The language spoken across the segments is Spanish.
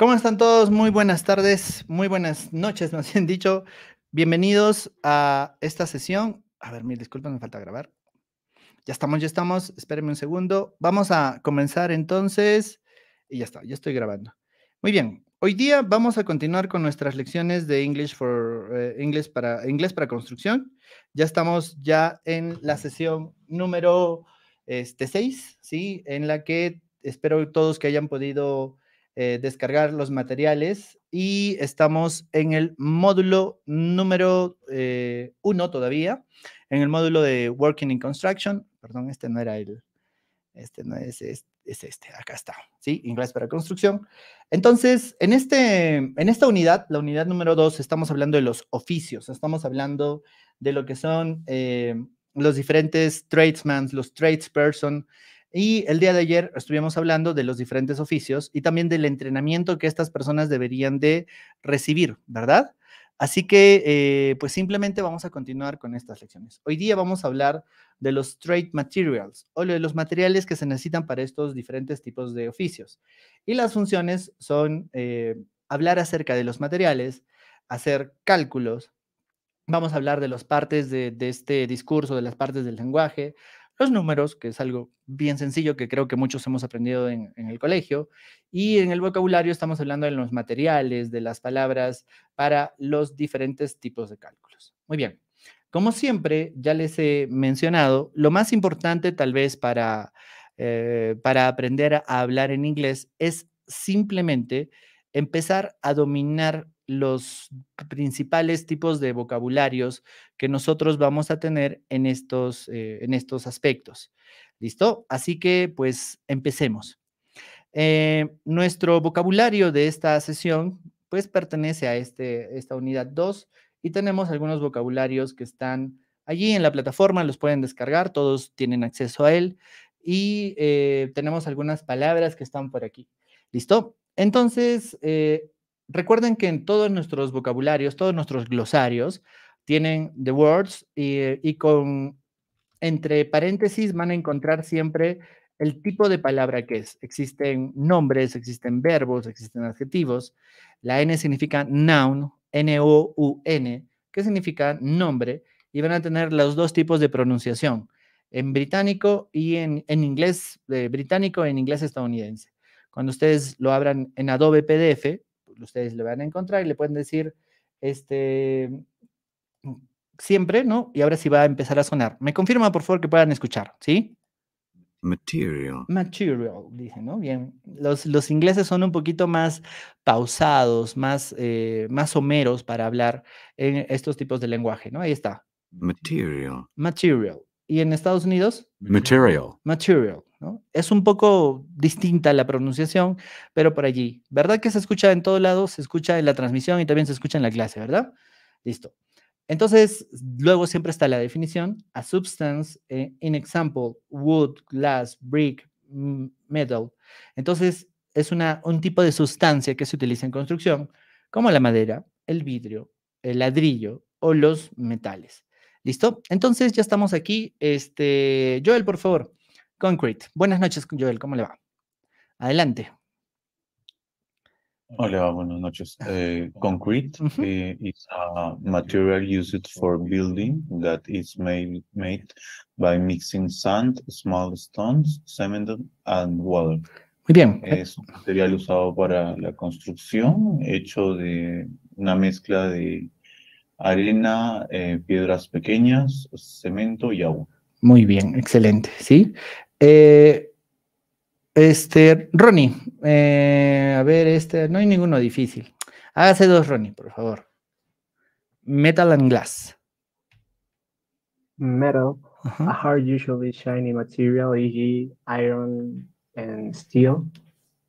¿Cómo están todos? Muy buenas tardes, muy buenas noches, nos han dicho. Bienvenidos a esta sesión. A ver, mil disculpas, me falta grabar. Ya estamos, ya estamos. Espérenme un segundo. Vamos a comenzar entonces. Y ya está, ya estoy grabando. Muy bien. Hoy día vamos a continuar con nuestras lecciones de English for eh, English para inglés para construcción. Ya estamos ya en la sesión número este 6, ¿sí? En la que espero todos que hayan podido eh, descargar los materiales y estamos en el módulo número eh, uno todavía, en el módulo de Working in Construction. Perdón, este no era el, este no es, es, este, acá está, ¿sí? Inglés para construcción. Entonces, en, este, en esta unidad, la unidad número dos estamos hablando de los oficios, estamos hablando de lo que son eh, los diferentes tradesmen, los tradesperson, y el día de ayer estuvimos hablando de los diferentes oficios y también del entrenamiento que estas personas deberían de recibir, ¿verdad? Así que, eh, pues simplemente vamos a continuar con estas lecciones. Hoy día vamos a hablar de los trade materials o de los materiales que se necesitan para estos diferentes tipos de oficios. Y las funciones son eh, hablar acerca de los materiales, hacer cálculos, vamos a hablar de las partes de este discurso, de las partes del lenguaje, los números, que es algo bien sencillo que creo que muchos hemos aprendido en, el colegio, y en el vocabulario estamos hablando de los materiales, de las palabras para los diferentes tipos de cálculos. Muy bien, como siempre, ya les he mencionado, lo más importante tal vez para, eh, para aprender a hablar en inglés es simplemente empezar a dominar los principales tipos de vocabularios que nosotros vamos a tener en estos, eh, en estos aspectos. ¿Listo? Así que pues empecemos. Eh, nuestro vocabulario de esta sesión pues pertenece a este, esta unidad 2 y tenemos algunos vocabularios que están allí en la plataforma, los pueden descargar, todos tienen acceso a él y eh, tenemos algunas palabras que están por aquí. ¿Listo? Entonces, recuerden que en todos nuestros vocabularios, todos nuestros glosarios, tienen the words y, con entre paréntesis van a encontrar siempre el tipo de palabra que es. Existen nombres, existen verbos, existen adjetivos. La N significa noun, N-O-U-N, que significa nombre, y van a tener los dos tipos de pronunciación, en británico y en, en inglés eh, británico y e en inglés estadounidense. Cuando ustedes lo abran en Adobe PDF, ustedes lo van a encontrar y le pueden decir, este, siempre, ¿no? Y ahora sí va a empezar a sonar. Me confirma, por favor, que puedan escuchar, ¿sí? Material. Material, dicen, ¿no? Bien. Los, ingleses son un poquito más pausados, más, eh, más someros para hablar en estos tipos de lenguaje, ¿no? Ahí está. Material. Material y en Estados Unidos material. Material, Es un poco distinta la pronunciación, pero por allí. ¿Verdad que se escucha en todo lado? Se escucha en la transmisión y también se escucha en la clase, ¿verdad? Listo. Entonces, luego siempre está la definición, a substance, eh, in example, wood, glass, brick, metal. Entonces, es una, un tipo de sustancia que se utiliza en construcción, como la madera, el vidrio, el ladrillo o los metales. ¿Listo? Entonces ya estamos aquí. Este, Joel, por favor. Concrete. Buenas noches, Joel. ¿Cómo le va? Adelante. Hola, buenas noches. Eh, concrete eh, is a material used for building that is made by mixing sand, small stones, cement and water. Muy bien. Es un material usado para la construcción, hecho de una mezcla de arena, eh, piedras pequeñas, cemento y agua. Muy bien, excelente, ¿sí? Eh, este, Ronnie, eh, a ver, este, no hay ninguno difícil. Hágase dos, Ronnie, por favor. Metal and glass. Metal, a hard usually shiny material, e.g. iron and steel.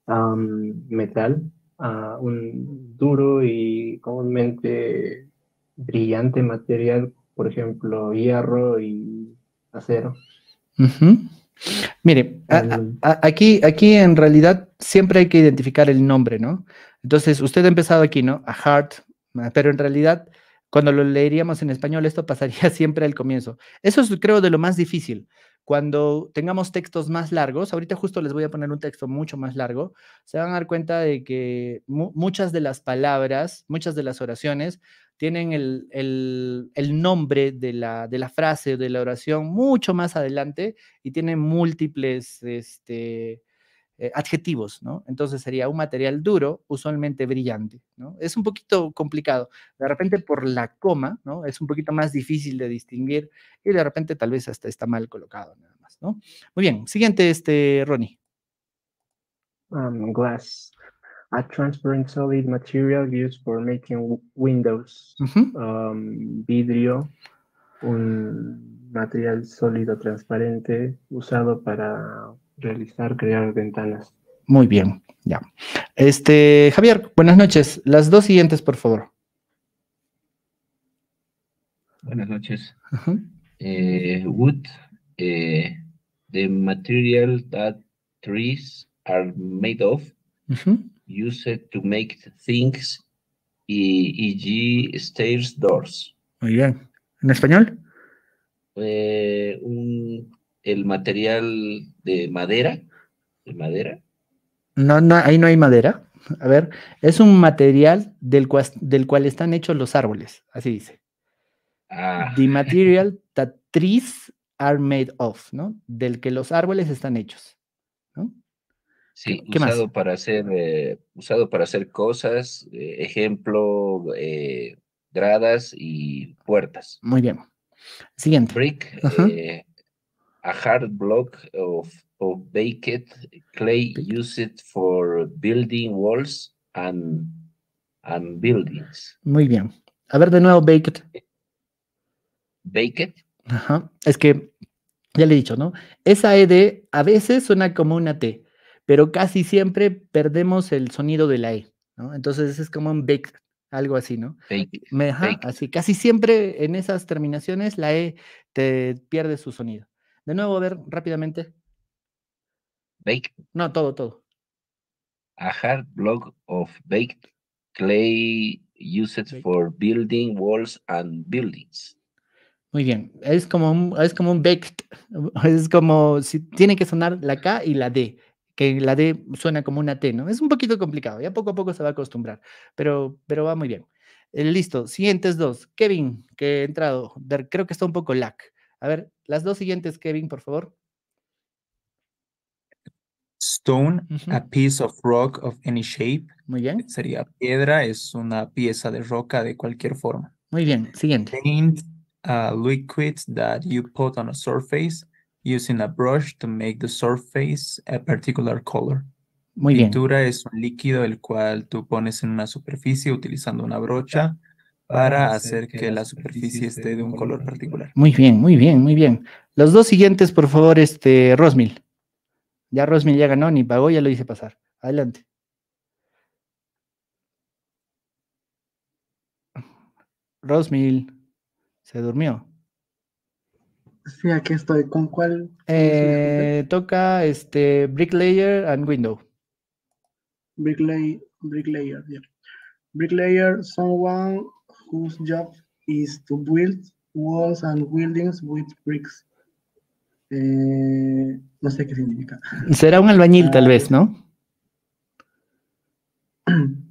Um, metal, ah, un duro y comúnmente brillante material, por ejemplo, hierro y acero. Mire, aquí, aquí en realidad siempre hay que identificar el nombre, ¿no? Entonces, usted ha empezado aquí, ¿no? A heart, pero en realidad, cuando lo leeríamos en español, esto pasaría siempre al comienzo. Eso es, creo, de lo más difícil. Cuando tengamos textos más largos, ahorita justo les voy a poner un texto mucho más largo, se van a dar cuenta de que muchas de las palabras, muchas de las oraciones tienen el, nombre de la, frase o de la oración mucho más adelante y tienen múltiples este, eh, adjetivos, ¿no? Entonces sería un material duro, usualmente brillante, ¿no? Es un poquito complicado. De repente por la coma, ¿no? Es un poquito más difícil de distinguir y de repente tal vez hasta está mal colocado nada más, ¿no? Muy bien, siguiente, este, Ronnie. Ah, glass a transparent solid material used for making windows, um, vidrio, un material sólido transparente usado para realizar, crear ventanas. Muy bien, ya. Este, Javier, buenas noches. Las dos siguientes, por favor. Buenas noches. Eh, wood, eh, the material that trees are made of, used to make things, e.g., e stairs, doors. Muy bien. ¿En español? el material de madera. ¿De madera? No, no, ahí no hay madera. A ver, es un material del cual, del cual están hechos los árboles, así dice. Ah. The material that trees are made of, ¿no? Del que los árboles están hechos. Sí, usado para hacer eh, usado para hacer cosas, eh, ejemplo, eh, gradas y puertas. Muy bien. Siguiente. Brick, a hard block of, of baked clay used for building walls and, and buildings. Muy bien. A ver de nuevo, baked. Baked. Es que ya le he dicho, ¿no? Esa ED a veces suena como una T pero casi siempre perdemos el sonido de la E, ¿no? Entonces es como un baked, algo así, ¿no? Así, casi siempre en esas terminaciones la E te pierde su sonido. De nuevo, a ver rápidamente. Baked. No, todo, todo. A hard block of baked clay used for building walls and buildings. Muy bien, es como un, es como un baked, es como si tiene que sonar la K y la D la D suena como una T, ¿no? Es un poquito complicado, ya poco a poco se va a acostumbrar, pero, pero va muy bien. Eh, listo, siguientes dos. Kevin, que he entrado, creo que está un poco lag. A ver, las dos siguientes, Kevin, por favor. Stone, a piece of rock of any shape. Muy bien. Sería piedra, es una pieza de roca de cualquier forma. Muy bien, siguiente. Paint, a uh, liquid that you put on a surface using a brush to make the surface a particular color. Muy Pintura es un líquido el cual tú pones en una superficie utilizando una brocha para hacer que la superficie esté de un color particular. Muy bien, muy bien, muy bien. Los dos siguientes, por favor, este Rosmil. Ya Rosmil ya ganó, ni pagó, ya lo hice pasar. Adelante. Rosmil se durmió. Sí, aquí estoy. ¿Con cuál? Eh, toca este Bricklayer and Window. Bricklayer, Bricklayer, yeah. Bricklayer, someone whose job is to build walls and buildings with bricks. Eh, no sé qué significa. Será un albañil, tal ah. vez, ¿no?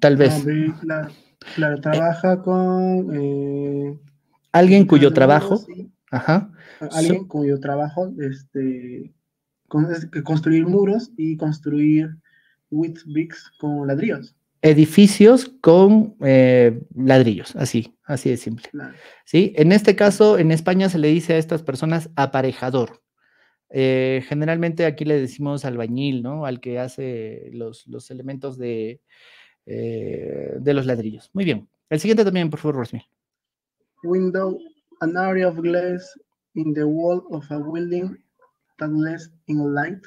Tal vez. Claro, trabaja con. Eh, Alguien cuyo trabajo. Ajá. Alguien cuyo trabajo, este, construir muros y construir with bricks con ladrillos. Edificios con eh, ladrillos, así, así de simple. ¿Sí? En este caso, en España se le dice a estas personas aparejador. Eh, generalmente aquí le decimos albañil, ¿no? Al que hace los, elementos de, eh, de los ladrillos. Muy bien. El siguiente también, por favor, Rosemil. Window an area of glass in the wall of a building that in light.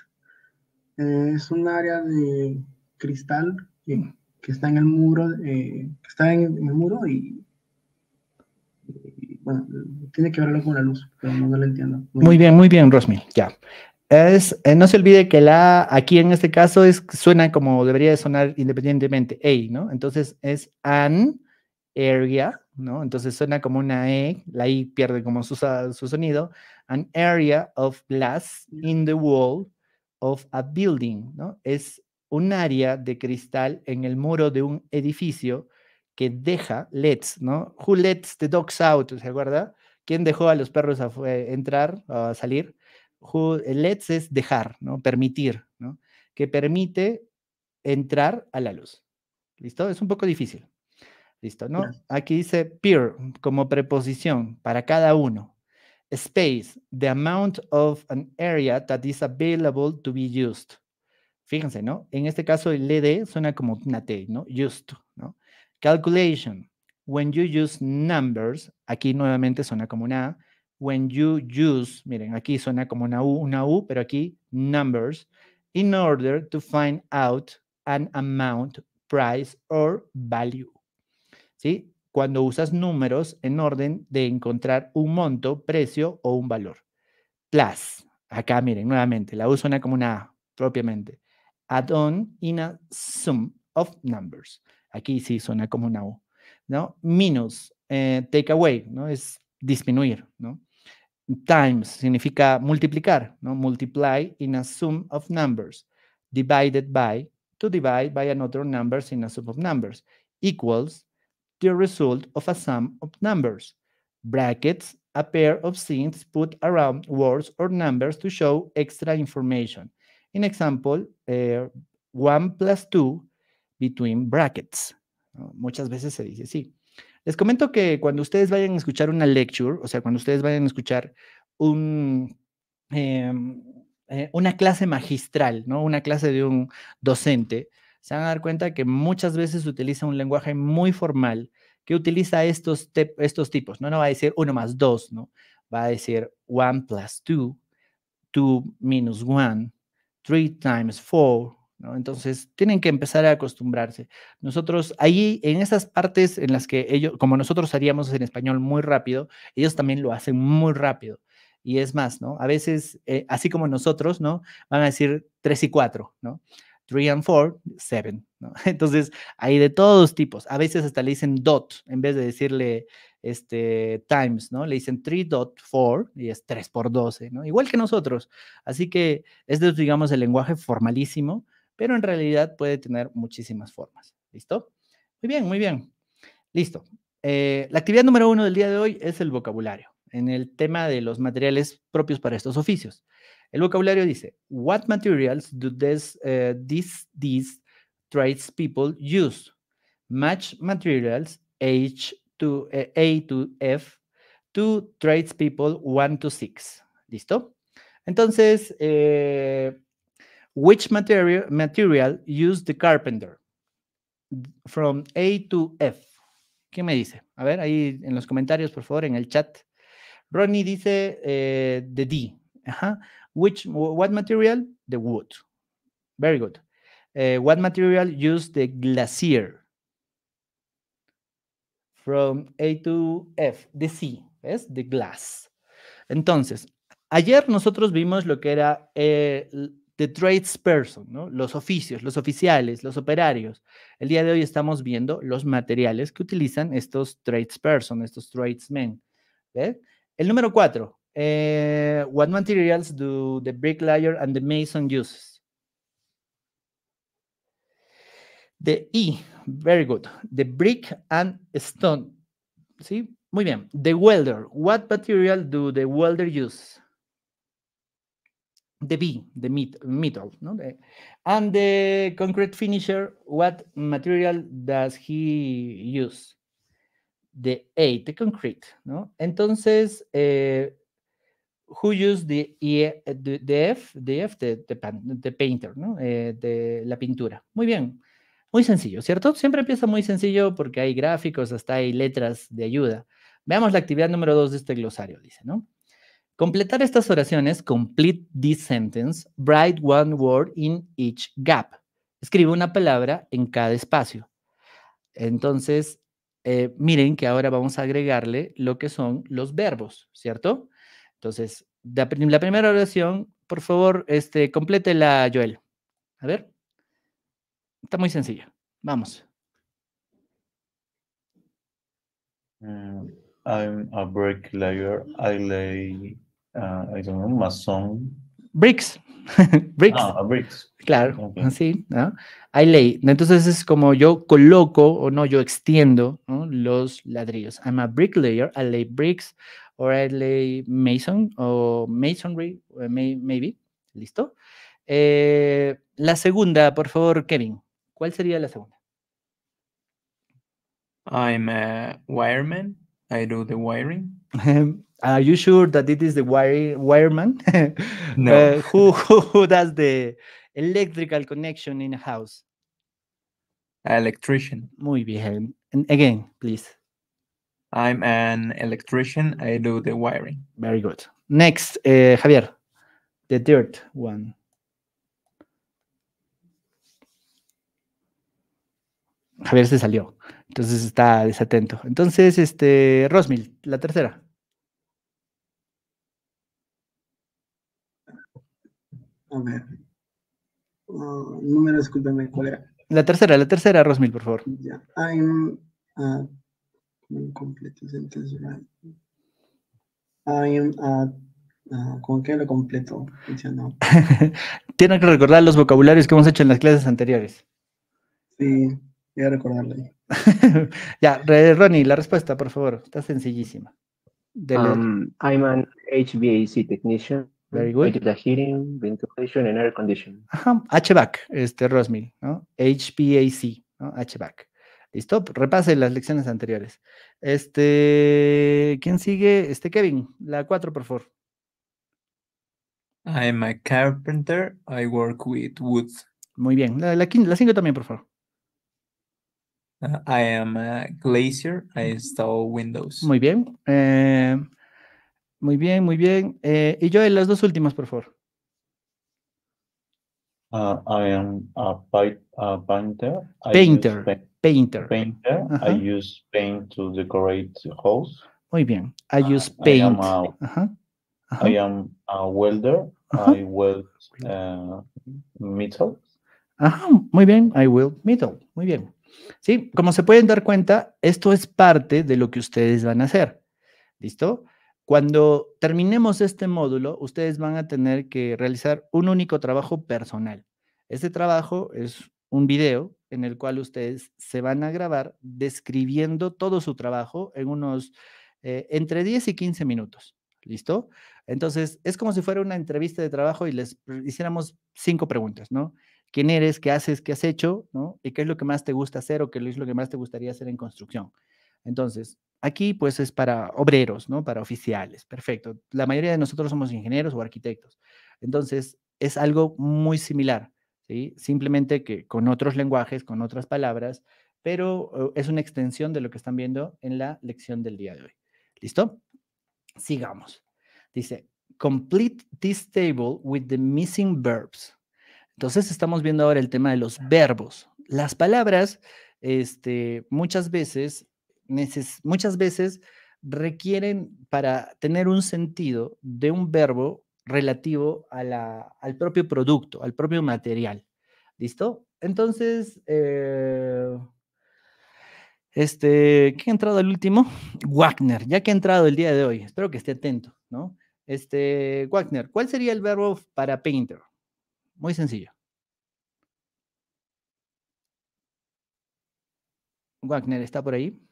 Eh, es un área de cristal que, está en el muro, eh, está en, el muro y, bueno, tiene que verlo con la luz, pero no, lo entiendo. Muy, bien, muy bien, Rosmi, ya. Es, eh, no se olvide que la aquí en este caso suena como debería de sonar independientemente, A, ¿no? Entonces es an area entonces suena como una E, la I pierde como su, sonido, an area of glass in the wall of a building, ¿no? Es un área de cristal en el muro de un edificio que deja lets, ¿no? Who lets the dogs out, ¿se acuerda? ¿Quién dejó a los perros a, eh, entrar o a salir? Who eh, lets es dejar, ¿no? Permitir, ¿no? Que permite entrar a la luz. ¿Listo? Es un poco difícil. Listo, ¿no? Aquí dice peer como preposición para cada uno. Space, the amount of an area that is available to be used. Fíjense, ¿no? En este caso el ed suena como una t, ¿no? Used, ¿no? Calculation, when you use numbers, aquí nuevamente suena como una a. When you use, miren, aquí suena como una u, una u, pero aquí numbers, in order to find out an amount, price or value. ¿sí? Cuando usas números en orden de encontrar un monto, precio o un valor. Plus, acá miren, nuevamente, la U suena como una A propiamente. Add on in a sum of numbers. Aquí sí suena como una U. ¿no? Minus, eh, take away, ¿no? Es disminuir, ¿no? Times significa multiplicar, ¿no? Multiply in a sum of numbers. Divided by, to divide by another numbers in a sum of numbers. Equals, the result of a sum of numbers. Brackets, a pair of scenes put around words or numbers to show extra information. In example, eh, one plus two between brackets. Ah, muchas veces se dice así. Les comento que cuando ustedes vayan a escuchar una lecture, o sea, cuando ustedes vayan a escuchar un, em, eh, una clase magistral, ¿no? una clase de un docente, se van a dar cuenta que muchas veces utiliza un lenguaje muy formal que utiliza estos, estos tipos, ¿no? No va a decir uno más dos, ¿no? Va a decir one plus two, two minus one, three times four, ¿no? Entonces, tienen que empezar a acostumbrarse. Nosotros, ahí, en esas partes en las que ellos, como nosotros haríamos en español muy rápido, ellos también lo hacen muy rápido. Y es más, ¿no? A veces, eh, así como nosotros, ¿no? Van a decir tres y cuatro, ¿no? three and four, seven. Entonces, hay de todos tipos. A veces hasta le dicen dot, en vez de decirle este, times, ¿no? Le dicen dot four, y es 3 por 12, ¿no? Igual que nosotros. Así que este es, digamos, el lenguaje formalísimo, pero en realidad puede tener muchísimas formas. ¿Listo? Muy bien, muy bien. Listo. Eh, la actividad número uno del día de hoy es el vocabulario, en el tema de los materiales propios para estos oficios. El vocabulario dice, what materials do this, eh, these tradespeople use? Match materials H to, eh, A to F to tradespeople 1 to 6. ¿Listo? Entonces, eh, which material, material the carpenter? From A to F. ¿Qué me dice? A ver, ahí en los comentarios, por favor, en el chat. Ronnie dice the D. Ajá. Which, what material? The wood. Very good. Eh, what material use the glacier? From A to F, the C, es The glass. Entonces, ayer nosotros vimos lo que era eh, the tradesperson, ¿no? los oficios, los oficiales, los operarios. El día de hoy estamos viendo los materiales que utilizan estos tradesperson, estos tradesmen. Ve El número cuatro, Eh, what materials do the bricklayer and the mason use? The E, very good. The brick and stone. ¿Sí? Muy bien. The welder, what material do the welder use? The B, the metal. No? The, eh, and the concrete finisher, what material does he use? The A, the concrete. ¿no? Entonces, eh, who use the, e, eh, F, the, painter, ¿no? Eh, de la pintura. Muy bien, muy sencillo, ¿cierto? Siempre empieza muy sencillo porque hay gráficos, hasta hay letras de ayuda. Veamos la actividad número dos de este glosario, dice, ¿no? Completar estas oraciones, complete this sentence, write one word in each gap. Escribe una palabra en cada espacio. Entonces, eh, miren que ahora vamos a agregarle lo que son los verbos, ¿cierto? Entonces, la, primera oración, por favor, este, la Joel. A ver. Está muy sencilla. Vamos. Um, I'm a bricklayer. I lay, uh, I don't know, mason. Bricks. bricks. Ah, bricks. Claro, okay. ¿no? I lay. Entonces es como yo coloco o no, yo extiendo los ladrillos. I'm a bricklayer. I lay bricks. O'Reilly Mason o Masonry, eh, maybe, ¿listo? Eh, la segunda, por favor, Kevin. ¿Cuál sería la segunda? I'm a wireman. I do the wiring. Are you sure that it is the wire, wireman? no. Eh, who, does the electrical connection in a house? Electrician. Muy bien. And again, please. I'm an electrician. I do the wiring. Very good. Next, eh, Javier, the third one. Javier se salió, entonces está desatento. Entonces, este, Rosmil, la tercera. A ver. Ah, me lo ¿cuál era? La tercera, la tercera, Rosmil, por favor. I'm como un completo sentence right. I am em, at ah, ah, ¿Con qué lo completo? No. Tienen que recordar los vocabularios que hemos hecho en las clases anteriores. Sí, voy a recordarlo. ya, Ronnie, la respuesta, por favor. Está sencillísima. Um, I'm an HVAC technician. Very good. The heating, ventilation and air conditioning. Ajá, HVAC, este, Rosmil, ¿no? HVAC, ¿no? HVAC stop, repase las lecciones anteriores. Este, ¿quién sigue? Este, Kevin, la cuatro por favor. I a carpenter, I work with wood. Muy bien, la 5 también, por favor. Uh, I am a glacier, I install windows. Muy bien, eh, muy bien, muy bien. Eh, y yo las dos últimas, por favor. I am a, painter. painter. painter. Painter. I use paint to decorate the house. Muy bien. I ah, use paint. I am a, welder. I weld eh, metal. muy bien. I weld metal. Muy bien. Sí, como se pueden dar cuenta, esto es parte de lo que ustedes van a hacer. ¿Listo? Cuando terminemos este módulo, ustedes van a tener que realizar un único trabajo personal. Este trabajo es un video en el cual ustedes se van a grabar describiendo todo su trabajo en unos eh, entre 10 y 15 minutos. ¿Listo? Entonces, es como si fuera una entrevista de trabajo y les hiciéramos cinco preguntas, ¿no? ¿Quién eres? ¿Qué haces? ¿Qué has hecho? ¿Y qué es lo que más te gusta hacer o qué es lo que más te gustaría hacer en construcción? Entonces, Aquí pues es para obreros, ¿no? Para oficiales, perfecto. La mayoría de nosotros somos ingenieros o arquitectos. Entonces, es algo muy similar, ¿sí? Simplemente que con otros lenguajes, con otras palabras, pero oh, es una extensión de lo que están viendo en la lección del día de hoy. ¿Listo? Sigamos. Dice, complete this table with the missing verbs. Entonces estamos viendo ahora el tema de los verbos. Las palabras, este, muchas veces muchas veces requieren para tener un sentido de un verbo relativo a al propio producto, al propio material. ¿Listo? Entonces, eh, este, ¿qué ha entrado el último? Wagner, ya que ha entrado el día de hoy, espero que esté atento, ¿no? Este, Wagner, ¿cuál sería el verbo para painter? Muy sencillo. Wagner, ¿está por ahí?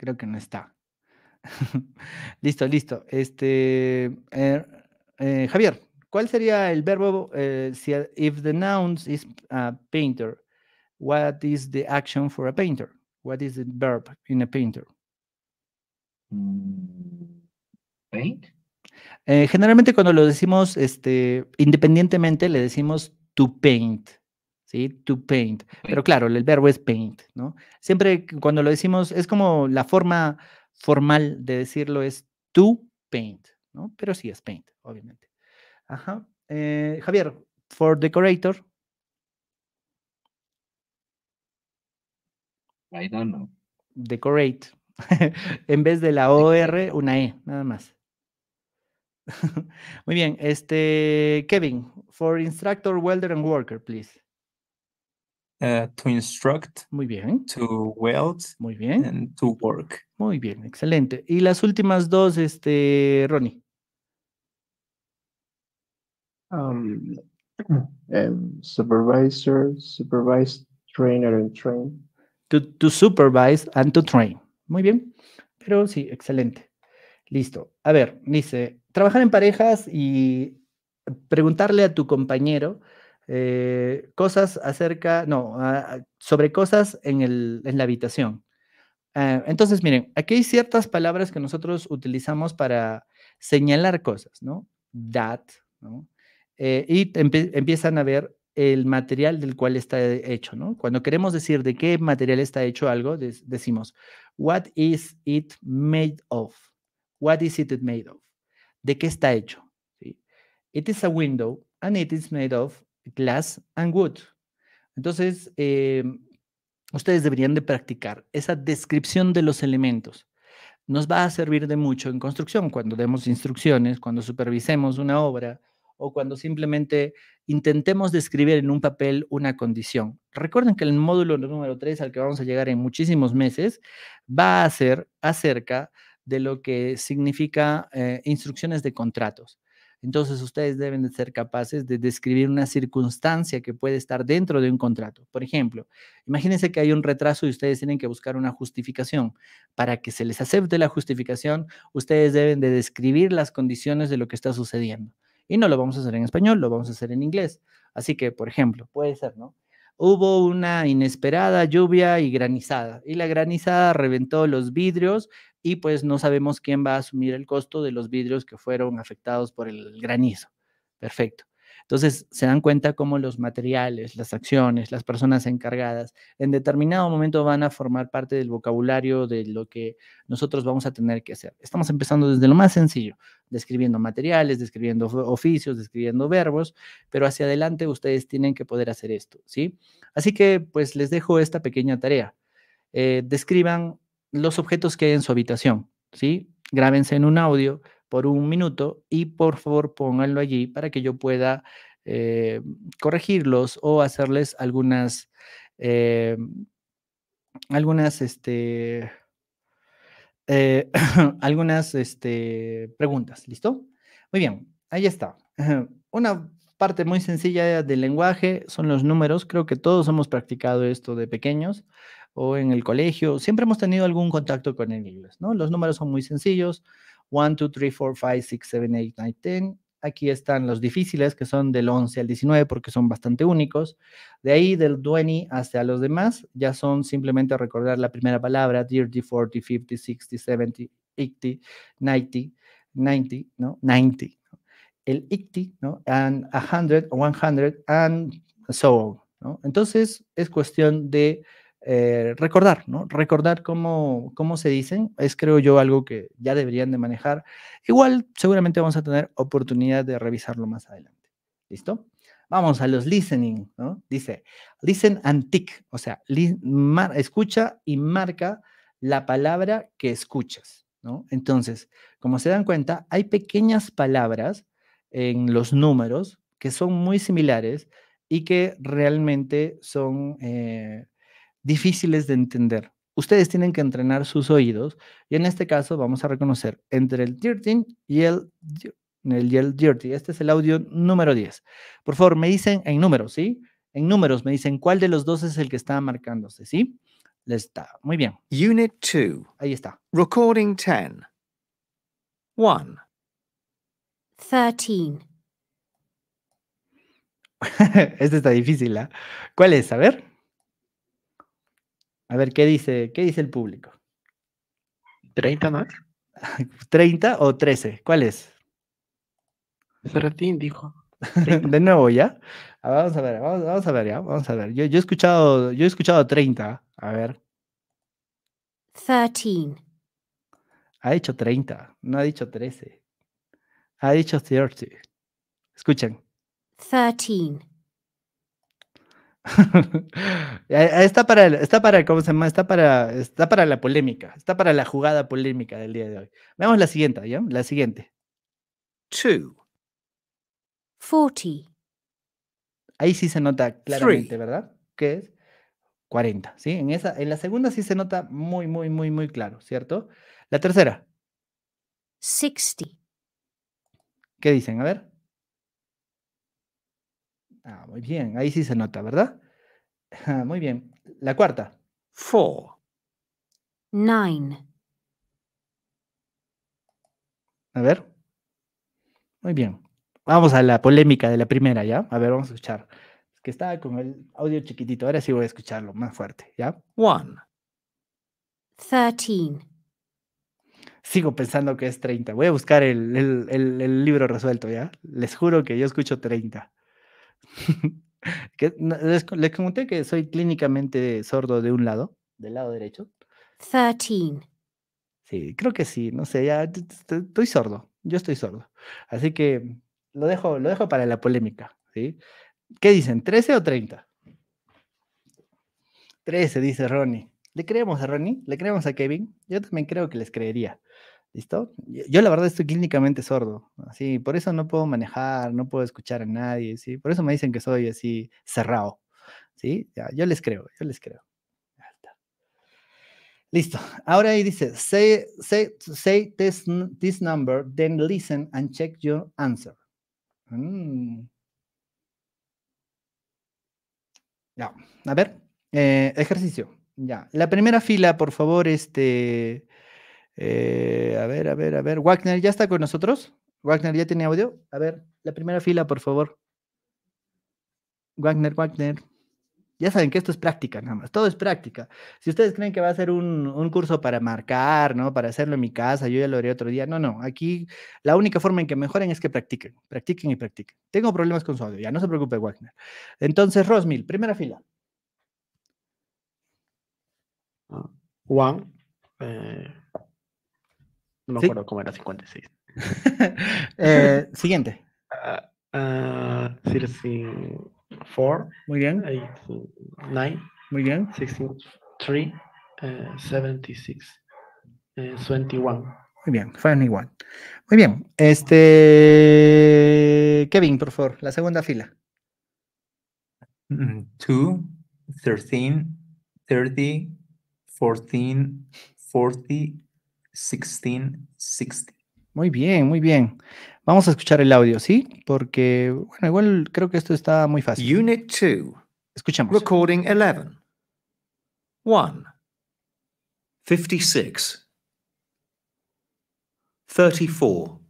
Creo que no está. listo, listo. Este, eh, eh, Javier, ¿cuál sería el verbo eh, si if the noun is a painter? What is the action for a painter? What is the verb in a painter? Mm, paint. generalmente cuando lo decimos este, independientemente le decimos to paint. ¿sí? To paint. Pero claro, el verbo es paint, ¿no? Siempre cuando lo decimos, es como la forma formal de decirlo es to paint, ¿no? Pero sí es paint, obviamente. Ajá. Eh, Javier, for decorator. I don't know. Decorate. en vez de la OR, una E, nada más. Muy bien, este, Kevin, for instructor, welder and worker, please. Eh, to instruct, muy bien. To weld, muy bien. And to work. Muy bien, excelente. Y las últimas dos, este, Ronnie. Um, em, supervisor, supervise, trainer and train. To, to supervise and to train. Muy bien. Pero sí, excelente. Listo. A ver, dice, trabajar en parejas y preguntarle a tu compañero eh, cosas acerca, no, sobre cosas en, la habitación. Eh, entonces, miren, aquí hay ciertas palabras que nosotros utilizamos para señalar cosas, ¿no? That, ¿no? Eh, y empiezan a ver el material del cual está hecho, ¿no? Cuando queremos decir de qué material está hecho algo, decimos, what is it made of? What is it made of? ¿De qué está hecho? It is a window and it is made of glass and wood. Entonces, eh, ustedes deberían de practicar esa descripción de los elementos. Nos va a servir de mucho en construcción cuando demos instrucciones, cuando supervisemos una obra o cuando simplemente intentemos describir en un papel una condición. Recuerden que el módulo número 3 al que vamos a llegar en muchísimos meses va a ser acerca de lo que significa eh, instrucciones de contratos. Entonces ustedes deben de ser capaces de describir una circunstancia que puede estar dentro de un contrato. Por ejemplo, imagínense que hay un retraso y ustedes tienen que buscar una justificación. Para que se les acepte la justificación, ustedes deben de describir las condiciones de lo que está sucediendo. Y no lo vamos a hacer en español, lo vamos a hacer en inglés. Así que, por ejemplo, puede ser, ¿no? Hubo una inesperada lluvia y granizada, y la granizada reventó los vidrios y pues no sabemos quién va a asumir el costo de los vidrios que fueron afectados por el granizo. Perfecto. Entonces, se dan cuenta cómo los materiales, las acciones, las personas encargadas, en determinado momento van a formar parte del vocabulario de lo que nosotros vamos a tener que hacer. Estamos empezando desde lo más sencillo, describiendo materiales, describiendo oficios, describiendo verbos, pero hacia adelante ustedes tienen que poder hacer esto, ¿sí? Así que, pues, les dejo esta pequeña tarea. Eh, describan los objetos que hay en su habitación, ¿sí? Grábense en un audio por un minuto y por favor pónganlo allí para que yo pueda eh, corregirlos o hacerles algunas, eh, algunas, este, eh, algunas este, preguntas, ¿listo? Muy bien, ahí está. Una parte muy sencilla del lenguaje son los números. Creo que todos hemos practicado esto de pequeños o en el colegio, siempre hemos tenido algún contacto con el inglés, ¿no? Los números son muy sencillos, 1, 2, 3, 4, 5, 6, 7, 8, 9, 10. Aquí están los difíciles, que son del 11 al 19, porque son bastante únicos. De ahí, del 20 hasta los demás, ya son simplemente recordar la primera palabra, 30, 40, 50, 60, 70, 80, 90, 90, ¿no? 90. El 80, ¿no? And 100, 100, and so on, ¿no? Entonces, es cuestión de eh, recordar, ¿no? Recordar cómo, cómo se dicen es, creo yo, algo que ya deberían de manejar. Igual, seguramente vamos a tener oportunidad de revisarlo más adelante. ¿Listo? Vamos a los listening, ¿no? Dice, listen and tick, o sea, escucha y marca la palabra que escuchas, ¿no? Entonces, como se dan cuenta, hay pequeñas palabras en los números que son muy similares y que realmente son... Eh, difíciles de entender. Ustedes tienen que entrenar sus oídos y en este caso vamos a reconocer entre el dirty y el, el, dirty. Este es el audio número 10. Por favor, me dicen en números, ¿sí? En números me dicen cuál de los dos es el que está marcándose, ¿sí? Les está. Muy bien. Unit 2. Ahí está. Recording 10. 1. 13. este está difícil, ¿ah? ¿Cuál es? A ver. A ver, ¿qué dice, qué dice el público? ¿30 más? ¿30 o 13? ¿Cuál es? Serratín dijo. de nuevo, ¿ya? Ah, vamos a ver, vamos, a ver, ya, vamos a ver. Yo, yo, he escuchado, yo he escuchado 30, a ver. 13. Ha dicho 30, no ha dicho 13. Ha dicho 30. Escuchen. 13. está para, está para, ¿cómo se llama? Está para, está para la polémica, está para la jugada polémica del día de hoy. Veamos la siguiente, ¿ya? La siguiente. Ahí sí se nota claramente, ¿verdad? Que es? 40, ¿sí? En, esa, en la segunda sí se nota muy, muy, muy, muy claro, ¿cierto? La tercera. 60. ¿Qué dicen? A ver. Ah, muy bien, ahí sí se nota, ¿verdad? muy bien. La cuarta. Four. Nine. A ver. Muy bien. Vamos a la polémica de la primera, ¿ya? A ver, vamos a escuchar. que estaba con el audio chiquitito, ahora sí voy a escucharlo más fuerte, ¿ya? One. Thirteen. Sigo pensando que es 30. Voy a buscar el, el libro resuelto, ¿ya? Les juro que yo escucho 30. les, comenté que soy clínicamente sordo de un lado, del lado derecho. 13. Sí, creo que sí, no sé, ya estoy sordo, yo estoy sordo. Así que lo dejo, lo dejo para la polémica, ¿sí? ¿Qué dicen, 13 o 30? 13, dice Ronnie. ¿Le creemos a Ronnie? ¿Le creemos a Kevin? Yo también creo que les creería. ¿Listo? Yo, la verdad estoy clínicamente sordo, así, por eso no puedo manejar, no puedo escuchar a nadie, ¿sí? Por eso me dicen que soy así cerrado, ¿sí? yo les creo, yo les creo. Listo. Ahora ahí dice, say, say, this, number, then listen and check your answer. Mm. Ya, a ver, eh, ejercicio. Ya, la primera fila, por favor, este, eh, a ver, a ver, a ver. Wagner, ¿ya está con nosotros? Wagner, ¿ya tiene audio? A ver, la primera fila, por favor. Wagner, Wagner. Ya saben que esto es práctica, nada más. Todo es práctica. Si ustedes creen que va a ser un, curso para marcar, ¿no? Para hacerlo en mi casa, yo ya lo haré otro día. No, no. Aquí la única forma en que mejoren es que practiquen, practiquen y practiquen. Tengo problemas con su audio, ya no se preocupe, Wagner. Entonces, Rosmil, primera fila. Ah, Juan, eh, no ¿Sí? acuerdo cómo era 56. eh, siguiente. Uh, uh, Muy bien. 9. Muy bien. 63. 76. 21. Muy bien, Fanny Muy bien. Este. Kevin, por favor, la segunda fila. 2, 13, 30, 14, 40, 16 16 Muy bien, muy bien. Vamos a escuchar el audio, ¿sí? Porque, bueno, igual creo que esto está muy fácil. Unit 2. Escuchamos. Recording 11. 1. 56. 34.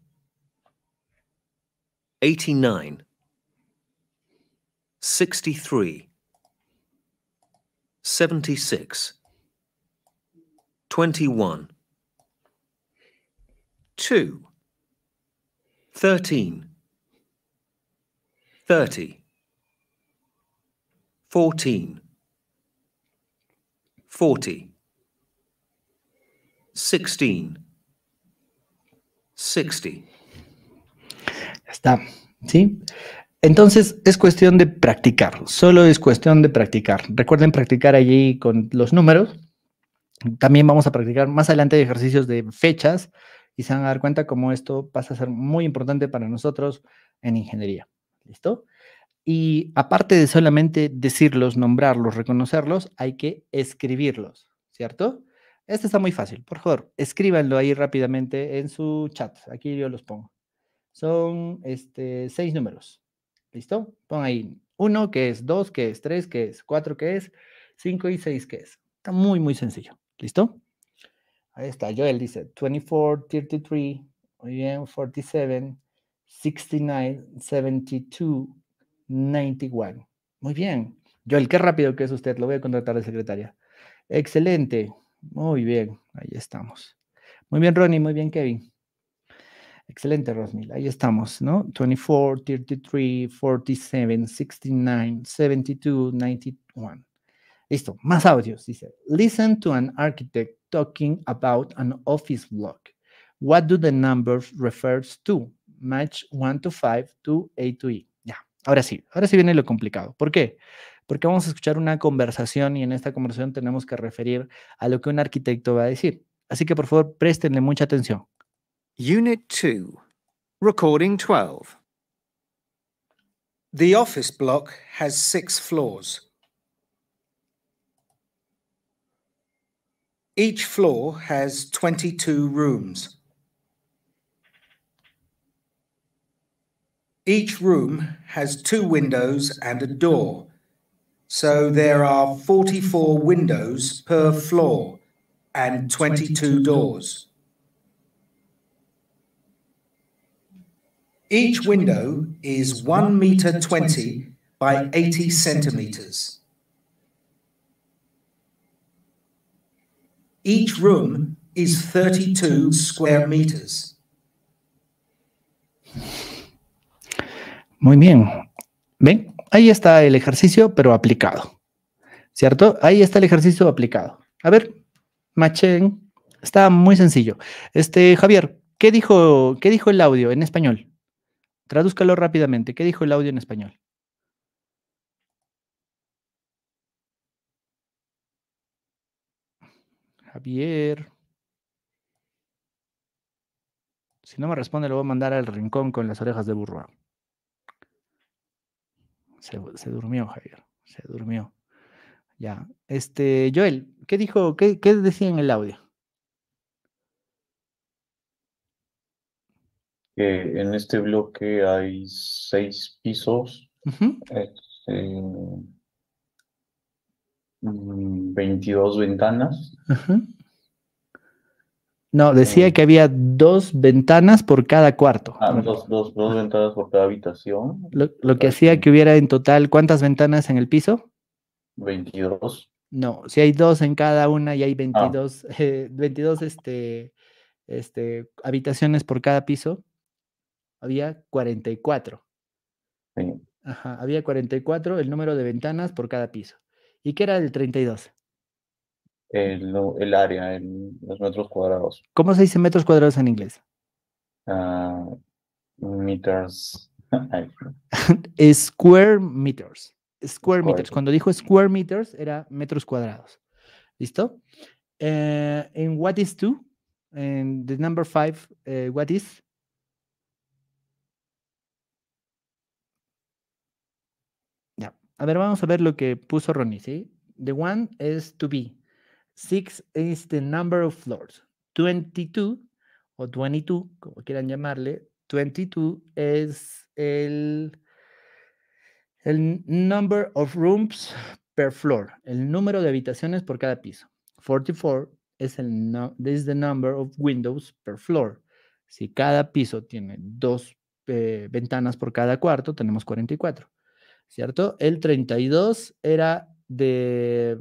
89. 63. 76. 21. 2, 13, 30, 14, 40, 16, 60. Está, ¿sí? Entonces es cuestión de practicar, solo es cuestión de practicar. Recuerden practicar allí con los números. También vamos a practicar más adelante ejercicios de fechas, y se van a dar cuenta cómo esto pasa a ser muy importante para nosotros en ingeniería. ¿Listo? Y aparte de solamente decirlos, nombrarlos, reconocerlos, hay que escribirlos, ¿cierto? Este está muy fácil, por favor, escríbanlo ahí rápidamente en su chat. Aquí yo los pongo. Son este, seis números. ¿Listo? Pon ahí uno, que es dos, que es tres, que es cuatro, que es cinco y seis, que es. Está muy, muy sencillo. ¿Listo? Ahí está, Joel dice 24, 33, muy bien, 47, 69, 72, 91. Muy bien. Joel, qué rápido que es usted, lo voy a contratar de secretaria. Excelente, muy bien, ahí estamos. Muy bien, Ronnie, muy bien, Kevin. Excelente, Rosmil, ahí estamos, ¿no? 24, 33, 47, 69, 72, 91. Listo, más audios. Dice, listen to an architect talking about an office block. What do the numbers refers to? Match 1 to 5 to A to E. Ya, ahora sí, ahora sí viene lo complicado. ¿Por qué? Porque vamos a escuchar una conversación y en esta conversación tenemos que referir a lo que un arquitecto va a decir. Así que por favor, préstenle mucha atención. Unit 2, Recording 12. The office block has six floors. Each floor has 22 rooms. Each room has two windows and a door. So there are 44 windows per floor and 22 doors. Each window is 1 meter 20 by 80 centimeters. Each room is 32 square meters. Muy bien. ¿Ven? Ahí está el ejercicio, pero aplicado. ¿Cierto? Ahí está el ejercicio aplicado. A ver, machen. Está muy sencillo. Este, Javier, ¿qué dijo, qué dijo el audio en español? Tradúzcalo rápidamente. ¿Qué dijo el audio en español? Javier. Si no me responde, lo voy a mandar al rincón con las orejas de burro. Se, durmió, Javier. Se durmió. Ya. Este, Joel, ¿qué dijo? ¿Qué, decía en el audio? en este bloque hay seis pisos. 22 mm, ventanas. No, decía mm. que había dos ventanas por cada cuarto. Ah, dos, ventanas por cada habitación. Lo, que hacía que hubiera en total, ¿cuántas ventanas en el piso? 22. No, si hay dos en cada una y hay 22, ah. 22 eh, este, este, habitaciones por cada piso, había 44. Ajá, había 44 el número de ventanas por cada piso. ¿Y qué era el 32? El, área, los metros cuadrados. ¿Cómo se dice metros cuadrados en inglés? Ah, meters. square meters. Square meters. Cuando dijo square meters era metros cuadrados. ¿Listo? Eh, en what is two? En the number five, eh, what is? A ver, vamos a ver lo que puso Ronnie, ¿sí? The one is to be. Six is the number of floors. 22 o 22, como quieran llamarle. 22 es el, el number of rooms per floor, el número de habitaciones por cada piso. 44 es el is the number of windows per floor. Si cada piso tiene dos eh, ventanas por cada cuarto, tenemos 44. ¿cierto? El 32 era de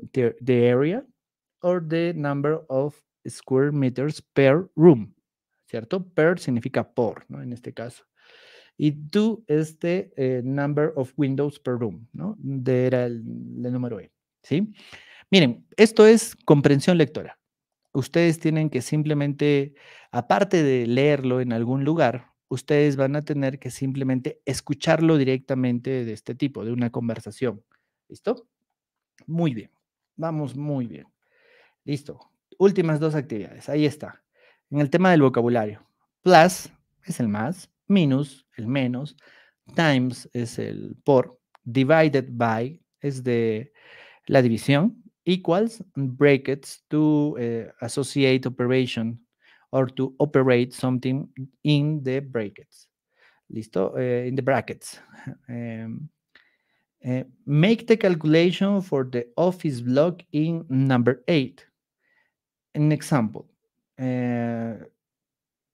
area or the number of square meters per room, ¿cierto? Per significa por, ¿no? En este caso. Y tú este eh, number of windows per room, ¿no? De era el, el número E, ¿sí? Miren, esto es comprensión lectora. Ustedes tienen que simplemente, aparte de leerlo en algún lugar, ustedes van a tener que simplemente escucharlo directamente de este tipo, de una conversación. ¿Listo? Muy bien. Vamos muy bien. Listo. Últimas dos actividades. Ahí está. En el tema del vocabulario. Plus es el más, minus, el menos, times es el por, divided by es de la división, equals, brackets to eh, associate operation or to operate something in the brackets. Listo? Uh, in the brackets. um, uh, make the calculation for the office block in number eight. An example, uh, eh,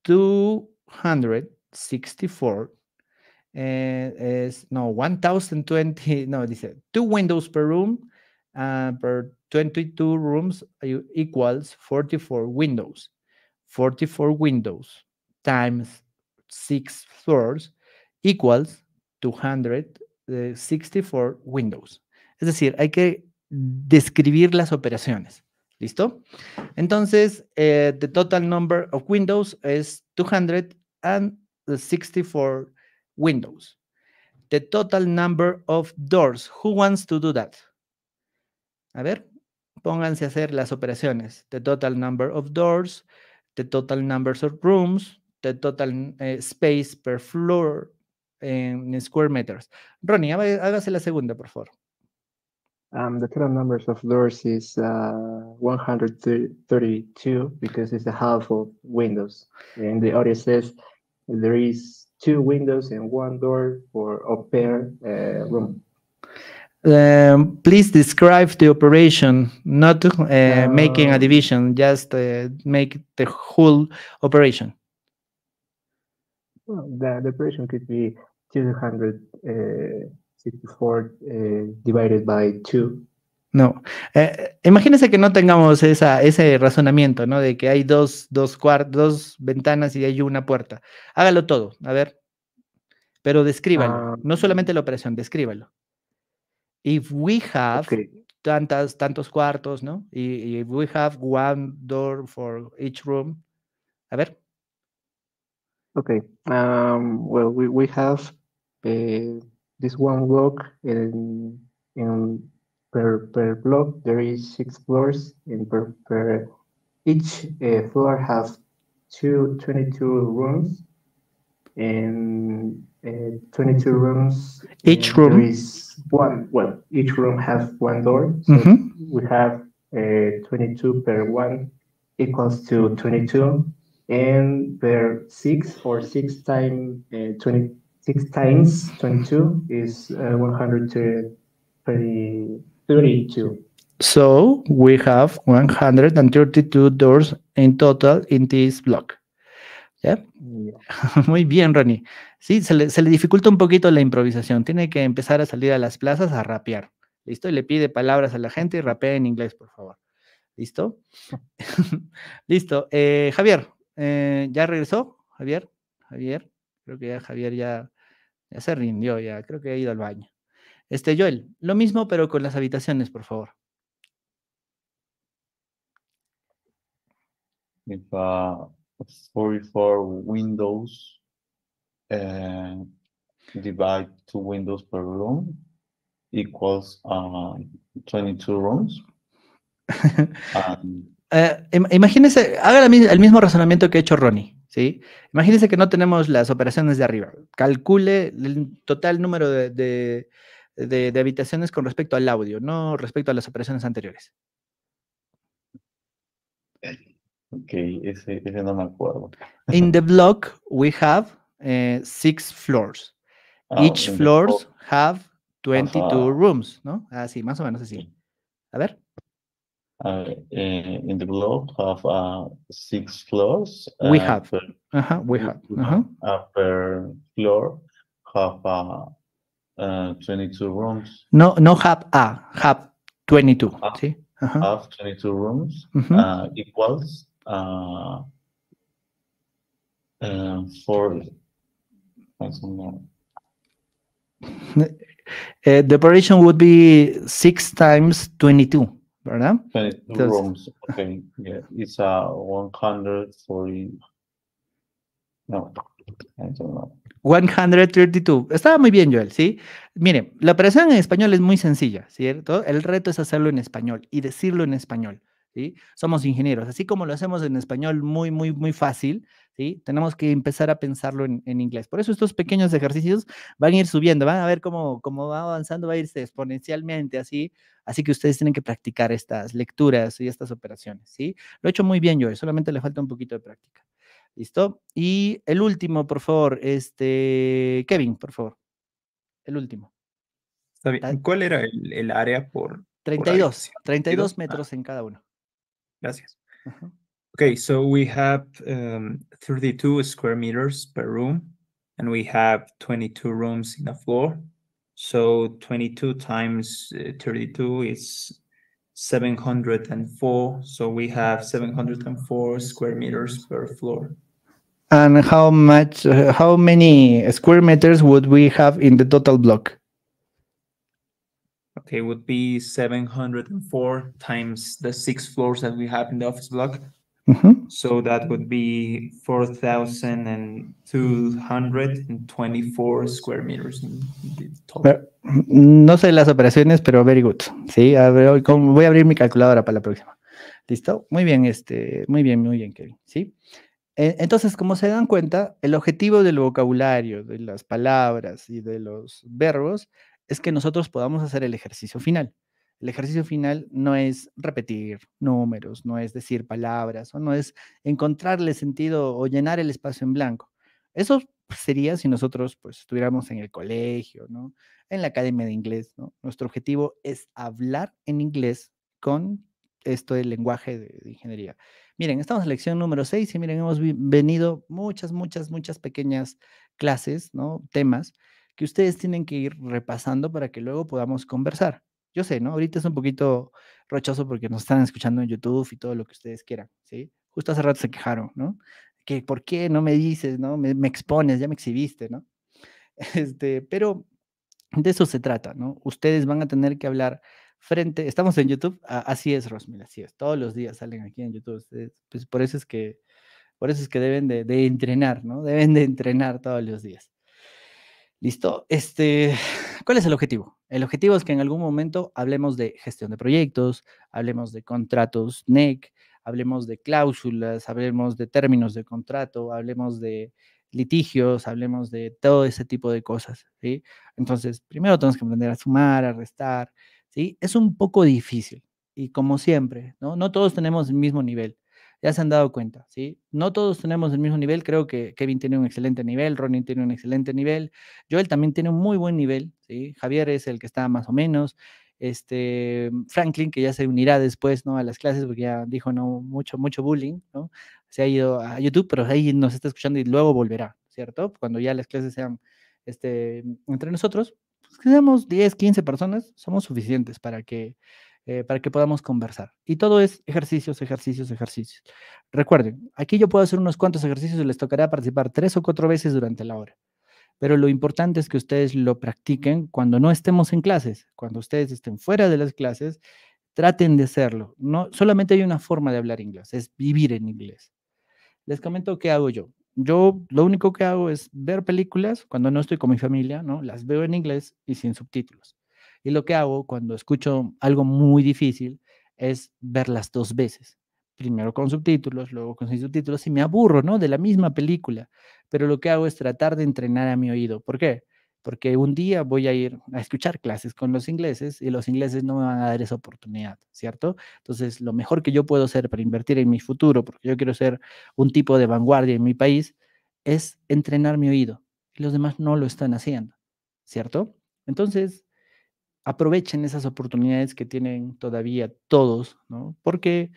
264 uh, is, no, 1020, no, this is two windows per room uh, per 22 rooms equals 44 windows. 44 windows times 6 floors equals 264 windows. Es decir, hay que describir las operaciones. ¿Listo? Entonces, eh, the total number of windows es 264 windows. The total number of doors. Who wants to do that? A ver, pónganse a hacer las operaciones. The total number of doors the total numbers of rooms, the total uh, space per floor in square meters. Ronnie, hágase la segunda, por favor. Um, the total numbers of doors is uh, 132 because it's a half of windows. And the audio says there is two windows and one door for a pair uh, room. Um, please describe the operation, not uh, making a ah. division, just uh, make the whole operation. Well, the, operation could be 264 uh, uh, divided by 2. No. Eh, eh, imagínese que no tengamos esa, ese razonamiento, ¿no? De que hay dos, dos ventanas y hay una puerta. Hágalo todo, a ver. Pero descríbalo. Ah. no solamente la operación, descríbalo. If we have okay. tantas, tantos cuartos, ¿no? Y, if we have one door for each room. A ver. Okay. Um, well, we, we have uh, this one block in, in per, per block. There is six floors and per, per each uh, floor has two, 22 rooms and uh, 22 rooms. Each room? is one, well, each room has one door. So mm-hmm. we have uh, 22 per one equals to 22 and per six or six times uh, 26 times 22 is uh, 132. So we have 132 doors in total in this block. Muy bien, Ronnie. Sí, se le, dificulta un poquito la improvisación. Tiene que empezar a salir a las plazas a rapear. ¿Listo? Y le pide palabras a la gente y rapea en inglés, por favor. ¿Listo? Listo. Eh, Javier, eh, ¿ya regresó? Javier, Javier. Creo que ya Javier ya, ya se rindió, ya creo que ha ido al baño. Este, Joel, lo mismo, pero con las habitaciones, por favor. 44 windows eh, divide windows per room equals 22 uh, rooms. Um, eh, imagínese, imagínense, haga el mismo razonamiento que ha hecho Ronnie. ¿sí? Imagínense que no tenemos las operaciones de arriba. Calcule el total número de, de, de habitaciones con respecto al audio, no respecto a las operaciones anteriores. Eh, Ok, ese, ese no me acuerdo. In the block, we have uh, six floors. Oh, Each floors have 22 Ajá. rooms, ¿no? Así, más o menos así. A ver. Uh, in the block have uh, six floors. We have. Per, -huh, we have. -huh. per floor have uh, uh, 22 rooms. No, no have a, have 22, have, ¿sí? Ajá. have 22 rooms uh -huh. uh, equals uh, uh, for uh, eh, the eh, operation would be six times 22, ¿verdad? 22 rooms, okay, it's uh, 140, no, I don't know. 132. Estaba muy bien, Joel, ¿sí? Mire, la operación en español es muy sencilla, ¿cierto? El reto es hacerlo en español y decirlo en español. Somos ingenieros, así como lo hacemos en español muy, muy, muy fácil, ¿sí? Tenemos que empezar a pensarlo en, inglés. Por eso estos pequeños ejercicios van a ir subiendo, van a ver cómo, cómo va avanzando, va a irse exponencialmente, así. Así que ustedes tienen que practicar estas lecturas y estas operaciones, ¿sí? Lo he hecho muy bien, yo, solamente le falta un poquito de práctica. ¿Listo? Y el último, por favor, este, Kevin, por favor. El último. ¿Cuál era el, área por? 32, 32 ah. metros en cada uno. Gracias. Uh -huh. Okay, so we have um, 32 square meters per room, and we have 22 rooms in a floor. So 22 times uh, 32 is 704. So we have 704 square meters per floor. And how much? Uh, how many square meters would we have in the total block? Okay, would be 704 times the six floors that we have in the office block. Mm-hmm. So that would be 4,224 square meters. No sé las operaciones, pero very good. Sí, voy a abrir mi calculadora para la próxima. ¿Listo? Muy bien, este, muy bien, muy bien, Kevin. ¿sí? E, entonces, como se dan cuenta, el objetivo del vocabulario, de las palabras y de los verbos es que nosotros podamos hacer el ejercicio final. El ejercicio final no es repetir números, no es decir palabras, o no es encontrarle sentido o llenar el espacio en blanco. Eso sería si nosotros pues estuviéramos en el colegio, ¿no? En la academia de inglés, ¿no? Nuestro objetivo es hablar en inglés con esto del lenguaje de, ingeniería. Miren, estamos en lección número 6 y miren, hemos venido muchas, muchas, muchas pequeñas clases, ¿no? Temas que ustedes tienen que ir repasando para que luego podamos conversar. Yo sé, ¿no? Ahorita es un poquito rochoso porque nos están escuchando en YouTube y todo lo que ustedes quieran, ¿sí? Justo hace rato se quejaron, ¿no? Que por qué no me dices, ¿no? Me, expones, ya me exhibiste, ¿no? Este, pero de eso se trata, ¿no? Ustedes van a tener que hablar frente, estamos en YouTube, así es, Rosmila, así es, todos los días salen aquí en YouTube, pues por eso es que, por eso es que deben de entrenar, ¿no? Deben de entrenar todos los días. Listo. Este, ¿Cuál es el objetivo? El objetivo es que en algún momento hablemos de gestión de proyectos, hablemos de contratos NEC, hablemos de cláusulas, hablemos de términos de contrato, hablemos de litigios, hablemos de todo ese tipo de cosas. Entonces, primero tenemos que aprender a sumar, a restar. Es un poco difícil y como siempre, no todos tenemos el mismo nivel ya se han dado cuenta, ¿sí? No todos tenemos el mismo nivel, creo que Kevin tiene un excelente nivel, Ronnie tiene un excelente nivel, Joel también tiene un muy buen nivel, ¿sí? Javier es el que está más o menos, este, Franklin, que ya se unirá después, ¿no? A las clases, porque ya dijo, no, mucho, mucho bullying, ¿no? Se ha ido a YouTube, pero ahí nos está escuchando y luego volverá, ¿cierto? Cuando ya las clases sean, este, entre nosotros, pues, que seamos 10, 15 personas, somos suficientes para que eh, para que podamos conversar. Y todo es ejercicios, ejercicios, ejercicios. Recuerden, aquí yo puedo hacer unos cuantos ejercicios y les tocará participar tres o cuatro veces durante la hora. Pero lo importante es que ustedes lo practiquen cuando no estemos en clases, cuando ustedes estén fuera de las clases, traten de hacerlo. No, solamente hay una forma de hablar inglés, es vivir en inglés. Les comento qué hago yo. Yo lo único que hago es ver películas cuando no estoy con mi familia, ¿no? Las veo en inglés y sin subtítulos. Y lo que hago cuando escucho algo muy difícil es verlas dos veces. Primero con subtítulos, luego con sin subtítulos y me aburro, ¿no? De la misma película. Pero lo que hago es tratar de entrenar a mi oído. ¿Por qué? Porque un día voy a ir a escuchar clases con los ingleses y los ingleses no me van a dar esa oportunidad, ¿cierto? Entonces, lo mejor que yo puedo hacer para invertir en mi futuro, porque yo quiero ser un tipo de vanguardia en mi país, es entrenar mi oído. Y los demás no lo están haciendo, ¿cierto? Entonces, aprovechen esas oportunidades que tienen todavía todos, ¿no? Porque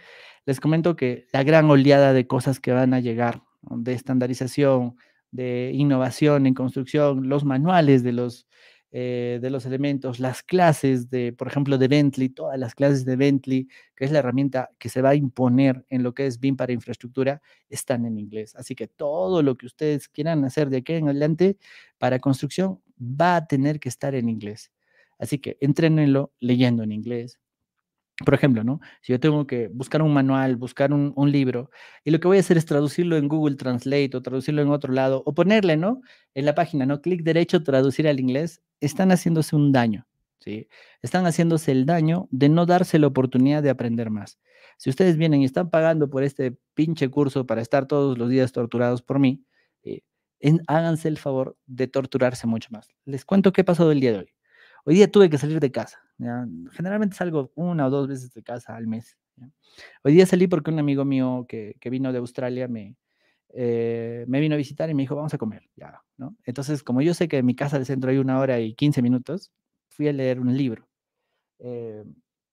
les comento que la gran oleada de cosas que van a llegar, de estandarización, de innovación en construcción, los manuales de los, eh, de los elementos, las clases de, por ejemplo, de Bentley, todas las clases de Bentley, que es la herramienta que se va a imponer en lo que es BIM para infraestructura, están en inglés. Así que todo lo que ustedes quieran hacer de aquí en adelante para construcción va a tener que estar en inglés. Así que entrénenlo leyendo en inglés. Por ejemplo, ¿no? Si yo tengo que buscar un manual, buscar un, libro, y lo que voy a hacer es traducirlo en Google Translate o traducirlo en otro lado, o ponerle, ¿no? En la página, ¿no? Clic derecho, traducir al inglés, están haciéndose un daño, ¿sí? Están haciéndose el daño de no darse la oportunidad de aprender más. Si ustedes vienen y están pagando por este pinche curso para estar todos los días torturados por mí, eh, háganse el favor de torturarse mucho más. Les cuento qué ha pasado el día de hoy. Hoy día tuve que salir de casa. Generalmente salgo una o dos veces de casa al mes. Hoy día salí porque un amigo mío que, vino de Australia me, eh, me vino a visitar y me dijo, vamos a comer. Ya, Entonces, como yo sé que en mi casa de centro hay una hora y 15 minutos, fui a leer un libro. Eh,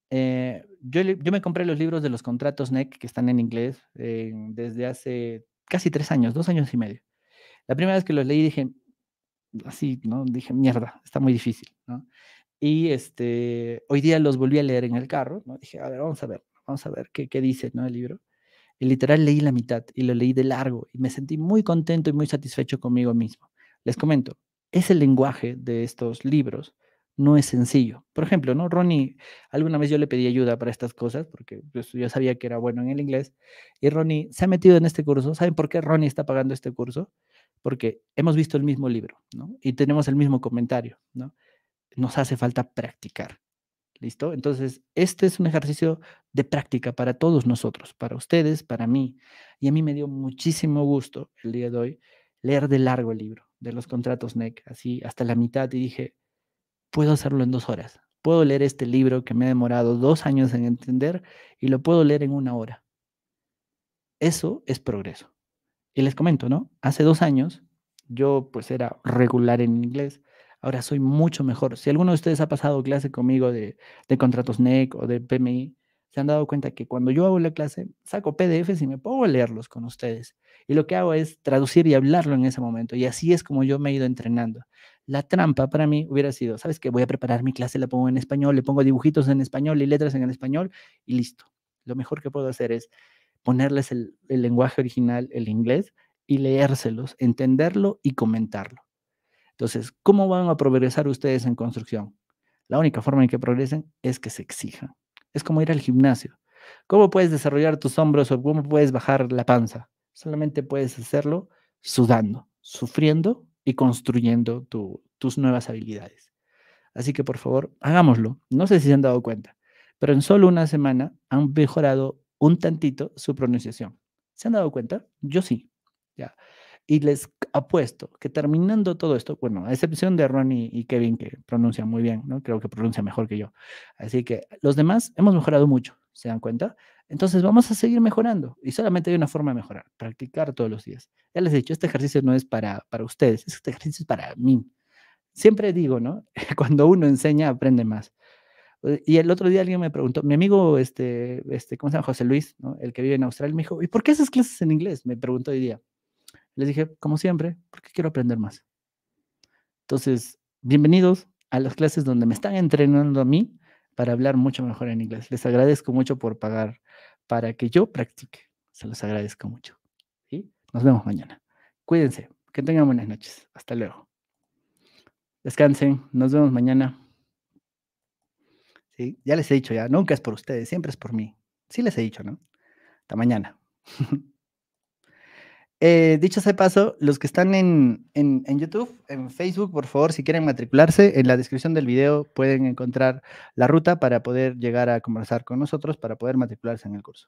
eh, yo, yo, me compré los libros de los contratos NEC que están en inglés desde hace casi tres años, dos años y medio. La primera vez que los leí dije, así, ¿no? Dije, mierda, está muy difícil, ¿no? Y este, hoy día los volví a leer en el carro, ¿no? Dije, a ver, vamos a ver, vamos a ver qué, qué dice, ¿no? El libro. Y literal leí la mitad y lo leí de largo y me sentí muy contento y muy satisfecho conmigo mismo. Les comento, ese lenguaje de estos libros no es sencillo. Por ejemplo, ¿no? Ronnie, alguna vez yo le pedí ayuda para estas cosas porque pues, yo sabía que era bueno en el inglés y Ronnie se ha metido en este curso. ¿Saben por qué Ronnie está pagando este curso? porque hemos visto el mismo libro, Y tenemos el mismo comentario, ¿no? Nos hace falta practicar. ¿Listo? Entonces, este es un ejercicio de práctica para todos nosotros, para ustedes, para mí. Y a mí me dio muchísimo gusto el día de hoy leer de largo el libro de los contratos NEC, así hasta la mitad, y dije, puedo hacerlo en dos horas. Puedo leer este libro que me ha demorado dos años en entender y lo puedo leer en una hora. Eso es progreso. Y les comento, ¿no? Hace dos años yo pues era regular en inglés, ahora soy mucho mejor. Si alguno de ustedes ha pasado clase conmigo de, de contratos NEC o de PMI, se han dado cuenta que cuando yo hago la clase, saco PDFs y me puedo leerlos con ustedes. Y lo que hago es traducir y hablarlo en ese momento. Y así es como yo me he ido entrenando. La trampa para mí hubiera sido, ¿sabes qué? Voy a preparar mi clase, la pongo en español, le pongo dibujitos en español y letras en el español y listo. Lo mejor que puedo hacer es ponerles el, lenguaje original, el inglés, y leérselos, entenderlo y comentarlo. Entonces, ¿cómo van a progresar ustedes en construcción? La única forma en que progresen es que se exijan. Es como ir al gimnasio. ¿Cómo puedes desarrollar tus hombros o cómo puedes bajar la panza? Solamente puedes hacerlo sudando, sufriendo y construyendo tus nuevas habilidades. Así que por favor, hagámoslo. No sé si se han dado cuenta, pero en solo una semana han mejorado un tantito su pronunciación. ¿Se han dado cuenta? Yo sí. Ya. Y les apuesto que terminando todo esto, bueno, a excepción de Ron y, Kevin, que pronuncian muy bien, ¿no? Creo que pronuncia mejor que yo. Así que los demás hemos mejorado mucho, ¿se dan cuenta? Entonces vamos a seguir mejorando y solamente hay una forma de mejorar, practicar todos los días. Ya les he dicho, este ejercicio no es para, para ustedes, este ejercicio es para mí. Siempre digo, ¿no? Cuando uno enseña, aprende más. Eh, y el otro día alguien me preguntó, mi amigo, este, este, ¿cómo se llama? José Luis, el que vive en Australia, me dijo, ¿y por qué esas clases en inglés? Me preguntó hoy día. Les dije, como siempre, porque quiero aprender más. Entonces, bienvenidos a las clases donde me están entrenando a mí para hablar mucho mejor en inglés. Les agradezco mucho por pagar para que yo practique. Se los agradezco mucho. Y Nos vemos mañana. Cuídense. Que tengan buenas noches. Hasta luego. Descansen. Nos vemos mañana. Ya les he dicho ya, nunca es por ustedes, siempre es por mí. Sí les he dicho, ¿no? Hasta mañana. Eh, dicho ese paso, los que están en, YouTube, en Facebook, por favor, si quieren matricularse, en la descripción del video pueden encontrar la ruta para poder llegar a conversar con nosotros, para poder matricularse en el curso.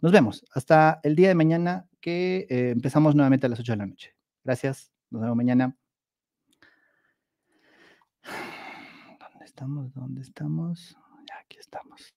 Nos vemos hasta el día de mañana que eh, empezamos nuevamente a las 8 de la noche. Gracias, nos vemos mañana. ¿Dónde estamos? ¿Dónde estamos? aquí estamos.